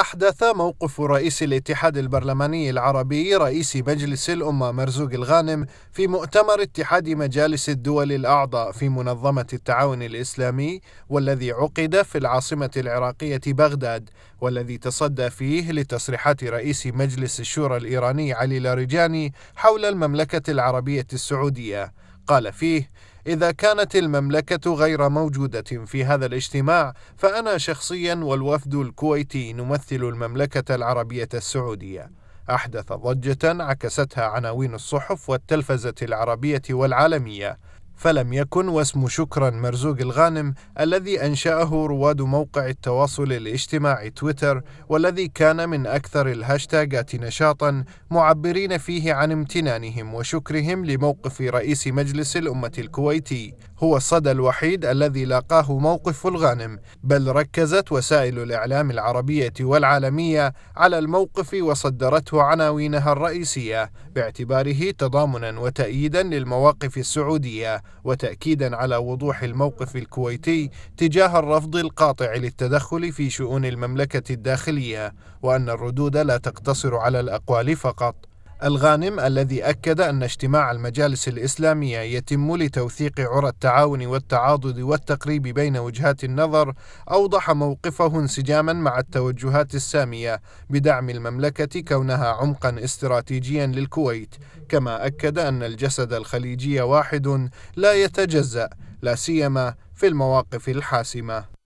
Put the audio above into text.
أحدث موقف رئيس الاتحاد البرلماني العربي رئيس مجلس الأمة مرزوق الغانم في مؤتمر اتحاد مجالس الدول الأعضاء في منظمة التعاون الإسلامي والذي عقد في العاصمة العراقية بغداد والذي تصدى فيه لتصريحات رئيس مجلس الشورى الإيراني علي لاريجاني حول المملكة العربية السعودية قال فيه اذا كانت المملكه غير موجوده في هذا الاجتماع فانا شخصيا والوفد الكويتي نمثل المملكه العربيه السعوديه احدث ضجه عكستها عناوين الصحف والتلفزه العربيه والعالميه فلم يكن واسم شكرا مرزوق الغانم الذي أنشأه رواد موقع التواصل الاجتماعي تويتر والذي كان من أكثر الهاشتاجات نشاطا معبرين فيه عن امتنانهم وشكرهم لموقف رئيس مجلس الأمة الكويتي هو الصدى الوحيد الذي لاقاه موقف الغانم بل ركزت وسائل الإعلام العربية والعالمية على الموقف وصدرته عناوينها الرئيسية باعتباره تضامنا وتأييدا للمواقف السعودية وتأكيدا على وضوح الموقف الكويتي تجاه الرفض القاطع للتدخل في شؤون المملكة الداخلية وأن الردود لا تقتصر على الأقوال فقط الغانم الذي أكد أن اجتماع المجالس الإسلامية يتم لتوثيق عرى التعاون والتعاضد والتقريب بين وجهات النظر أوضح موقفه انسجاما مع التوجهات السامية بدعم المملكة كونها عمقا استراتيجيا للكويت كما أكد أن الجسد الخليجي واحد لا يتجزأ لا سيما في المواقف الحاسمة